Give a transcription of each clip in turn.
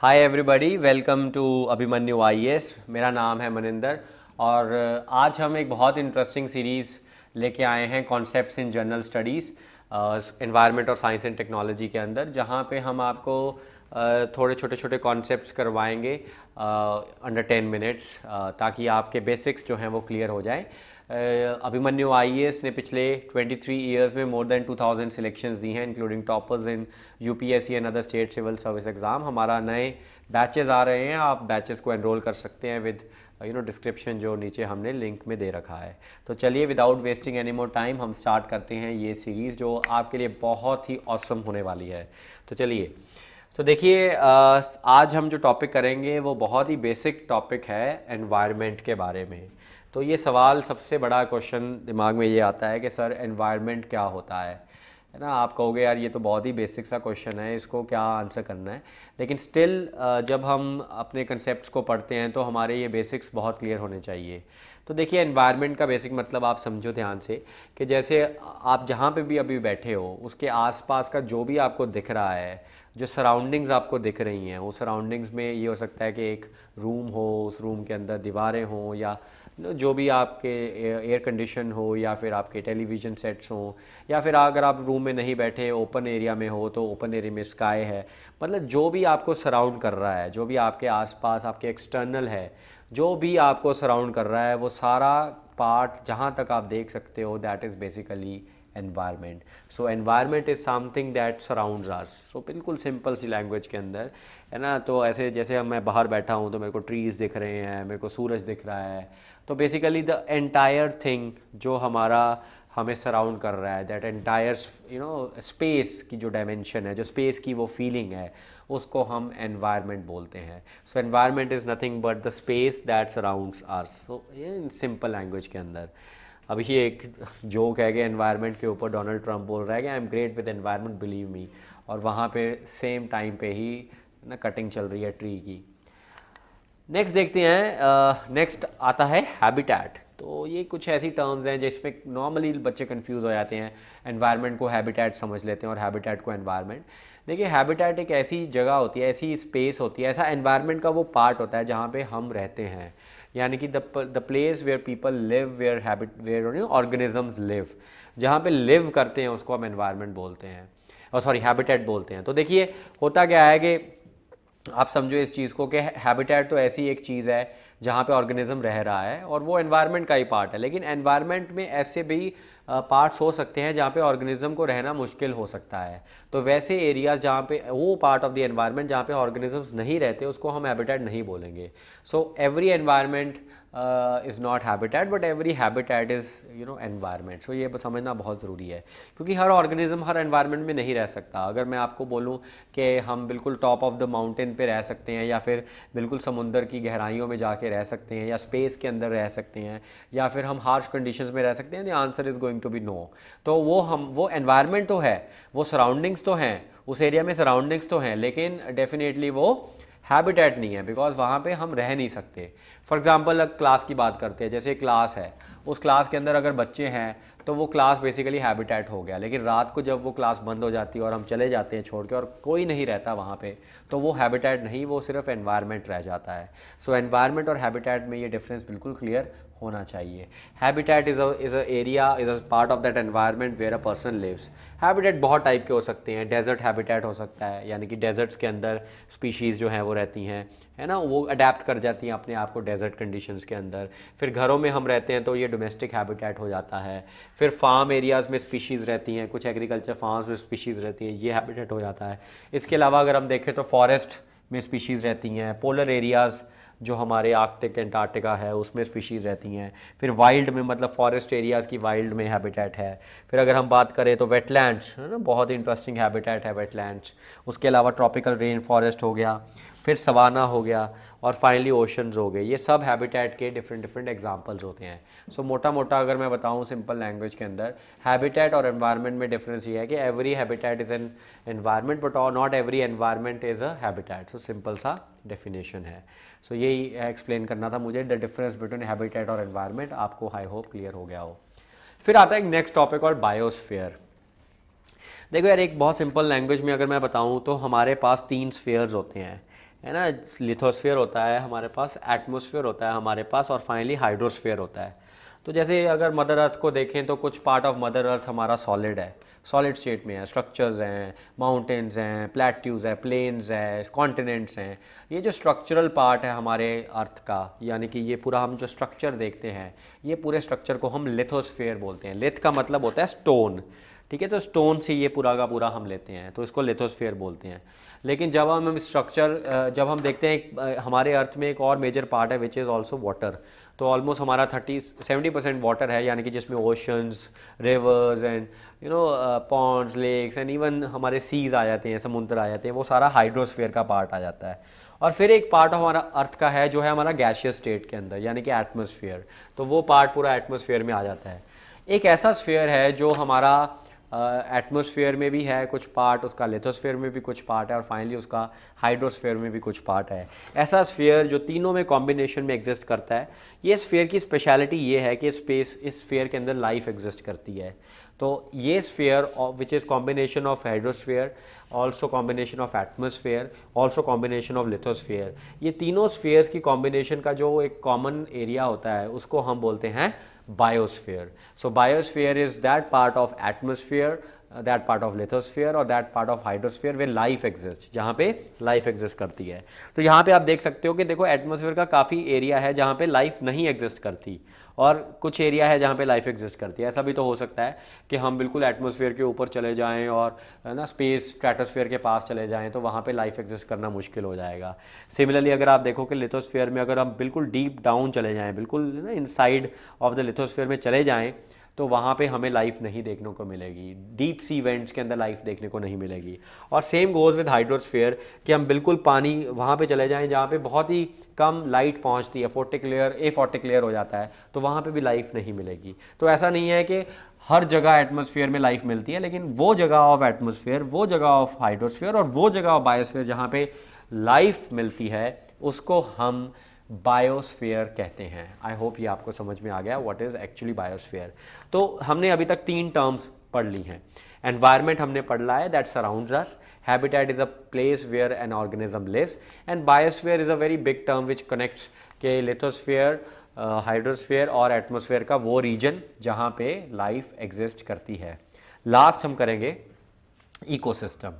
Hi everybody welcome to Abhimanyu IAS मेरा नाम है मनिंदर और uh, आज हम एक बहुत इंटरेस्टिंग सीरीज़ लेके आए हैं concepts in general studies environment और साइंस एंड टेक्नोलॉजी के अंदर जहाँ पे हम आपको uh, थोड़े छोटे छोटे कॉन्सेप्ट्स करवाएंगे अंडर टेन मिनट्स ताकि आपके बेसिक्स जो हैं वो क्लियर हो जाएँ अभिमन्यु आई ने पिछले 23 ईयर्स में मोर देन 2000 सिलेक्शन दी हैं including toppers in C and other state civil service exam हमारा नए बैचेज़ आ रहे हैं आप बैचेज़ को एनरोल कर सकते हैं विद यू नो डिस्क्रिप्शन जो नीचे हमने लिंक में दे रखा है तो चलिए without wasting any more time हम स्टार्ट करते हैं ये सीरीज़ जो आपके लिए बहुत ही औसम awesome होने वाली है तो चलिए तो देखिए आज हम जो टॉपिक करेंगे वो बहुत ही बेसिक टॉपिक है एनवायरनमेंट के बारे में तो ये सवाल सबसे बड़ा क्वेश्चन दिमाग में ये आता है कि सर एनवायरनमेंट क्या होता है है ना आप कहोगे यार ये तो बहुत ही बेसिक सा क्वेश्चन है इसको क्या आंसर करना है लेकिन स्टिल जब हम अपने कंसेप्ट को पढ़ते हैं तो हमारे ये बेसिक्स बहुत क्लियर होने चाहिए तो देखिए एनवायरनमेंट का बेसिक मतलब आप समझो ध्यान से कि जैसे आप जहाँ पे भी अभी बैठे हो उसके आसपास का जो भी आपको दिख रहा है जो सराउंडिंग्स आपको दिख रही हैं वो सराउंडिंग्स में ये हो सकता है कि एक रूम हो उस रूम के अंदर दीवारें हों या जो भी आपके एयर कंडीशन हो या फिर आपके टेलीविज़न सेट्स हों या फिर अगर आप रूम में नहीं बैठे ओपन एरिया में हो तो ओपन एरिया में स्काई है मतलब जो भी आपको सराउंड कर रहा है जो भी आपके आसपास आपके एक्सटर्नल है जो भी आपको सराउंड कर रहा है वो सारा पार्ट जहाँ तक आप देख सकते हो that is basically environment so environment is something that surrounds us so बिल्कुल सिंपल सी लैंग्वेज के अंदर है ना तो ऐसे जैसे हम मैं बाहर बैठा हूँ तो मेरे को ट्रीज़ दिख रहे हैं मेरे को सूरज दिख रहा है तो बेसिकली द एंटायर थिंग जो हमारा हमें सराउंड कर रहा है that entire you know space की जो डायमेंशन है जो स्पेस की वो फीलिंग है उसको हम एनवायरमेंट बोलते हैं so environment is nothing but the space that surrounds are so ये सिंपल लैंग्वेज के अंदर अभी एक जोक है कि एनवायरनमेंट के ऊपर डोनाल्ड ट्रंप बोल रहा है कि I am great with environment believe me और वहाँ पे सेम टाइम पे ही ना कटिंग चल रही है ट्री की नेक्स्ट देखते हैं नेक्स्ट uh, आता है हैबिटैट तो ये कुछ ऐसी टर्म्स हैं जिसमें नॉर्मली बच्चे कंफ्यूज हो जाते हैं एनवायरनमेंट को हैबिटैट समझ लेते हैं और हैबिटैट को एनवायरनमेंट देखिए हैबिटैट एक ऐसी जगह होती है ऐसी स्पेस होती है ऐसा एनवायरनमेंट का वो पार्ट होता है जहाँ पे हम रहते हैं यानी कि the place where people live where habit where organisms live जहाँ पे लिव करते हैं उसको हम एनवायरनमेंट बोलते हैं और सॉरी हैबिटेट बोलते हैं तो देखिए होता क्या है कि आप समझो इस चीज़ को कि हैबिटेट तो ऐसी एक चीज़ है जहाँ पे ऑर्गेनिज्म रह रहा है और वो एनवायरनमेंट का ही पार्ट है लेकिन एनवायरनमेंट में ऐसे भी पार्ट्स हो सकते हैं जहाँ पे ऑर्गेनिज्म को रहना मुश्किल हो सकता है तो वैसे एरियाज़ जहाँ पे वो पार्ट ऑफ द एनवायरनमेंट जहाँ पे ऑर्गेनिजम्स नहीं रहते उसको हम हैबिटेट नहीं बोलेंगे so every environment is not habitat but every habitat is you know environment so ये समझना बहुत ज़रूरी है क्योंकि हर ऑर्गेनिज्म हर एनवायरमेंट में नहीं रह सकता अगर मैं आपको बोलूँ कि हम बिल्कुल टॉप ऑफ द माउंटेन पे रह सकते हैं या फिर बिल्कुल समुंदर की गहराइयों में जाके रह सकते हैं या स्पेस के अंदर रह सकते हैं या फिर हम हार्श कंडीशन में रह सकते हैं the answer is going to be no तो वो हम वो एनवायरमेंट तो है वो सराउंडिंग्स तो हैं उस एरिया में सराउंडिंग्स तो हैं लेकिन डेफिनेटली वो हैबिटेट नहीं है बिकॉज वहाँ पे हम रह नहीं सकते फॉर एग्ज़ाम्पल क्लास की बात करते हैं जैसे क्लास है उस क्लास के अंदर अगर बच्चे हैं तो वो क्लास बेसिकली हैबिटेट हो गया लेकिन रात को जब वो क्लास बंद हो जाती है और हम चले जाते हैं छोड़ के और कोई नहीं रहता वहाँ पे तो वो हैबिटेट नहीं वो सिर्फ एनवायरनमेंट रह जाता है सो so, एनवायरनमेंट और हैबिटेट में ये डिफरेंस बिल्कुल क्लियर होना चाहिए habitat is is a area is a part of that environment where a person lives habitat बहुत टाइप के हो सकते हैं डेजर्ट हैबिटेट हो सकता है यानी कि डेजर्ट्स के अंदर स्पीशीज़ जो हैं वो रहती हैं है ना वो अडेप्ट कर जाती हैं अपने आप को डेजर्ट कंडीशंस के अंदर फिर घरों में हम रहते हैं तो ये डोमेस्टिक हैबिटेट हो जाता है फिर फार्म एरियाज़ में स्पीशीज़ रहती हैं कुछ एग्रीकल्चर फार्म्स में स्पीशीज़ रहती हैं ये हैबिटेट हो जाता है इसके अलावा अगर हम देखें तो फॉरेस्ट में स्पीशीज़ रहती हैं पोलर एरियाज़ जो हमारे आर्कटिक एंटार्क्टिका है उसमें स्पीशीज़ रहती हैं फिर वाइल्ड में मतलब फॉरेस्ट एरियाज़ की वाइल्ड में हैबिटेट है फिर अगर हम बात करें तो वेटलैंड्स है ना बहुत इंटरेस्टिंग हैबिटेट है वेटलैंड्स उसके अलावा ट्रॉपिकल रेन फॉरेस्ट हो गया फिर सवाना हो गया और फाइनली ओशंस हो गए ये सब हैबिटेट के डिफरेंट डिफरेंट एग्जांपल्स होते हैं सो so, मोटा मोटा अगर मैं बताऊँ सिंपल लैंग्वेज के अंदर हैबिटेट और एनवायरनमेंट में डिफरेंस ये है कि every habitat is an environment but not every environment is a habitat so simple सा डेफिनेशन है सो so, यही एक्सप्लेन करना था मुझे द डिफरेंस बिटवीन हैबिटेट और एनवायरनमेंट आपको आई होप क्लियर हो गया हो फिर आता है नेक्स्ट टॉपिक और बायोस्फेयर देखो यार एक बहुत सिंपल लैंग्वेज में अगर मैं बताऊँ तो हमारे पास तीन स्फेयर्स होते हैं है ना लिथोस्फेयर होता है हमारे पास एटमोसफेयर होता है हमारे पास और फाइनली हाइड्रोस्फेयर होता है तो जैसे अगर मदर अर्थ को देखें तो कुछ पार्ट ऑफ मदर अर्थ हमारा सॉलिड है सॉलिड स्टेट में है स्ट्रक्चर्स हैं माउंटेन्स हैं प्लेट्यूज़ है प्लेन्स हैं कॉन्टिनेंट्स हैं ये जो स्ट्रक्चरल पार्ट है हमारे अर्थ का यानी कि ये पूरा हम जो स्ट्रक्चर देखते हैं ये पूरे स्ट्रक्चर को हम लिथोस्फेयर बोलते हैं लिथ का मतलब होता है स्टोन ठीक है तो स्टोन से ये पूरा का पूरा हम लेते हैं तो इसको लेथोस्फेयर बोलते हैं लेकिन जब हम स्ट्रक्चर जब हम देखते हैं हमारे अर्थ में एक और मेजर पार्ट है विच इज़ ऑल्सो वाटर तो ऑलमोस्ट हमारा थर्टी सेवेंटी परसेंट वाटर है यानी कि जिसमें oceans rivers and you know ponds lakes and even हमारे सीज आ जाते हैं समुद्र आ जाते हैं वो सारा हाइड्रोस्फेयर का पार्ट आ जाता है और फिर एक पार्ट हमारा अर्थ का है जो है हमारा गैशियस स्टेट के अंदर यानी कि एटमोसफियर तो वो पार्ट पूरा एटमोसफियर में आ जाता है एक ऐसा स्फेयर है जो हमारा एटमोसफेयर uh, में भी है कुछ पार्ट उसका लेथोसफेयर में भी कुछ पार्ट है और फाइनली उसका हाइड्रोस्फेयर में भी कुछ पार्ट है ऐसा स्फेयर जो तीनों में कॉम्बिनेशन में एग्जिस्ट करता है ये स्फेयर की स्पेशलिटी ये है कि स्पेस इस स्फेयर के अंदर लाइफ एग्जिस्ट करती है तो ये sphere which is combination of hydrosphere also combination of atmosphere also combination of lithosphere ये तीनों स्फेयर्स की कॉम्बिनेशन का जो एक कॉमन एरिया होता है उसको हम बोलते हैं biosphere. So, biosphere is that part of atmosphere that part of lithosphere और that part of hydrosphere where life exist जहाँ पे लाइफ एग्जिस्ट करती है तो यहाँ पे आप देख सकते हो कि देखो एटमोसफियर का काफ़ी एरिया है जहाँ पे लाइफ नहीं एग्जिस्ट करती और कुछ एरिया है जहाँ पे लाइफ एग्जिस्ट करती है ऐसा भी तो हो सकता है कि हम बिल्कुल एटमोसफियर के ऊपर चले जाएँ और है ना स्पेस स्ट्रेटोस्फियर के पास चले जाएँ तो वहाँ पर लाइफ एग्जिस्ट करना मुश्किल हो जाएगा सिमिलरली अगर आप देखो कि लिथोस्फियर में अगर हम बिल्कुल डीप डाउन चले जाएँ बिल्कुल ना inside of the lithosphere में चले जाएँ तो वहाँ पे हमें लाइफ नहीं देखने को मिलेगी डीप सी इवेंट्स के अंदर लाइफ देखने को नहीं मिलेगी और सेम गोज़ विद हाइड्रोस्फेयर कि हम बिल्कुल पानी वहाँ पे चले जाएं जहाँ पे बहुत ही कम लाइट पहुँचती है फोर्टिक लेयर ए फोर्टिक लेयर हो जाता है तो वहाँ पे भी लाइफ नहीं मिलेगी तो ऐसा नहीं है कि हर जगह एटमोसफियर में लाइफ मिलती है लेकिन वो जगह ऑफ एटमोसफियर वो जगह ऑफ हाइड्रोस्फेयर और वो जगह ऑफ बायोस्फेयर जहाँ पर लाइफ मिलती है उसको हम बायोस्फीयर कहते हैं आई होप ये आपको समझ में आ गया व्हाट इज़ एक्चुअली बायोस्फीयर तो हमने अभी तक तीन टर्म्स पढ़ ली हैं एनवायरमेंट हमने पढ़ ला है that surrounds us habitat is a place where an organism lives and biosphere is a very big term which connects के लिथोस्फीयर हाइड्रोस्फीयर uh, और एटमोसफेयर का वो रीजन जहाँ पे लाइफ एग्जिस्ट करती है लास्ट हम करेंगे इकोसिस्टम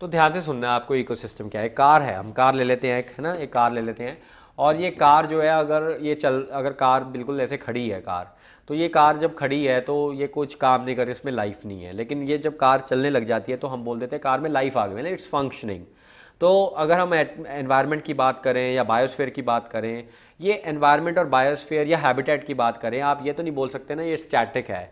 तो ध्यान से सुनना है आपको इकोसिस्टम क्या है कार है हम कार ले लेते हैं एक है ना एक कार ले लेते हैं और ये कार जो है अगर ये चल अगर कार बिल्कुल ऐसे खड़ी है कार तो ये कार जब खड़ी है तो ये कुछ काम नहीं कर इसमें लाइफ नहीं है लेकिन ये जब कार चलने लग जाती है तो हम बोल देते हैं कार में लाइफ आ गई है ना इट्स फंक्शनिंग तो अगर हम एनवायरनमेंट की बात करें या बायोस्फेयर की बात करें ये एनवायरनमेंट और बायोस्फेयर या हैबिटेट की बात करें आप ये तो नहीं बोल सकते ना ये स्टैटिक है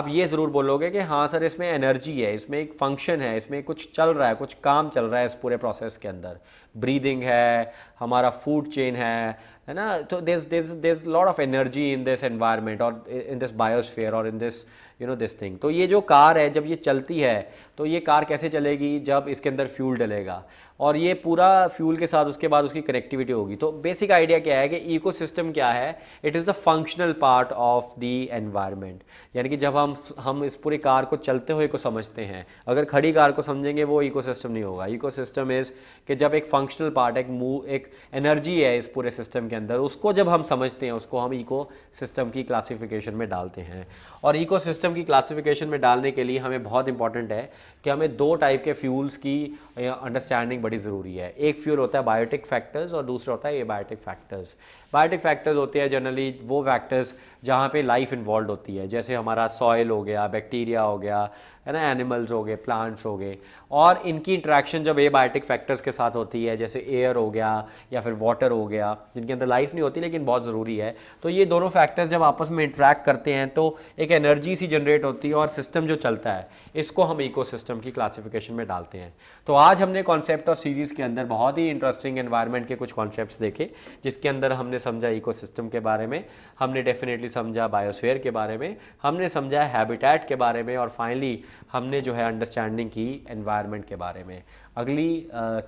आप ये ज़रूर बोलोगे कि हाँ सर इसमें एनर्जी है इसमें एक फंक्शन है इसमें कुछ चल रहा है कुछ काम चल रहा है इस पूरे प्रोसेस के अंदर ब्रीदिंग है हमारा फूड चेन है है ना तो there's this there's lot of energy in this environment और इन दिस बायोस्फेयर और in this you know this thing तो ये जो कार है जब ये चलती है तो ये कार कैसे चलेगी जब इसके अंदर फ्यूल डलेगा और ये पूरा फ्यूल के साथ उसके बाद उसकी कनेक्टिविटी होगी तो बेसिक आइडिया क्या है कि इकोसिस्टम क्या है it is the functional part of the environment यानी कि जब हम हम इस पूरी कार को चलते हुए को समझते हैं अगर खड़ी कार को समझेंगे वो इकोसिस्टम नहीं होगा इकोसिस्टम इज़ कि जब एक फंक्शनल पार्ट एक मूव एक एनर्जी है इस पूरे सिस्टम के अंदर उसको जब हम समझते हैं उसको हम इको सिस्टम की क्लासीफिकेशन में डालते हैं और इको सिस्टम की क्लासीफिकेशन में डालने के लिए हमें बहुत इंपॉर्टेंट है कि हमें दो टाइप के फ्यूल्स की अंडरस्टैंडिंग बड़ी ज़रूरी है एक फ्यूल होता है बायोटिक फैक्टर्स और दूसरा होता है बायोटिक फैक्टर्स बायोटिक फैक्टर्स होते हैं जनरली वो फैक्टर्स जहाँ पे लाइफ इन्वॉल्व होती है जैसे हमारा सॉयल हो गया बैक्टीरिया हो गया है ना एनिमल्स हो गए प्लांट्स हो गए और इनकी इंट्रैक्शन जब एबायोटिक फैक्टर्स के साथ होती है जैसे एयर हो गया या फिर वाटर हो गया जिनके अंदर लाइफ नहीं होती लेकिन बहुत ज़रूरी है तो ये दोनों फैक्टर्स जब आपस में इंट्रैक्ट करते हैं तो एक एनर्जी सी जनरेट होती है और सिस्टम जो चलता है इसको हम इको की क्लासिफिकेशन में डालते हैं तो आज हमने कॉन्सेप्ट और सीरीज़ के अंदर बहुत ही इंटरेस्टिंग एन्वायरमेंट के कुछ कॉन्सेप्ट देखे जिसके अंदर हमने समझा इको के बारे में हमने डेफिनेटली समझा बायोस्फेयर के बारे में हमने समझा हैबिटेट के बारे में और फाइनली हमने जो है अंडरस्टैंडिंग की एनवायरनमेंट के बारे में अगली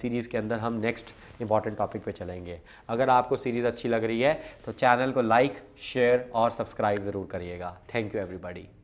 सीरीज़ के अंदर हम नेक्स्ट इंपॉर्टेंट टॉपिक पे चलेंगे अगर आपको सीरीज़ अच्छी लग रही है तो चैनल को लाइक शेयर और सब्सक्राइब ज़रूर करिएगा थैंक यू एवरीबॉडी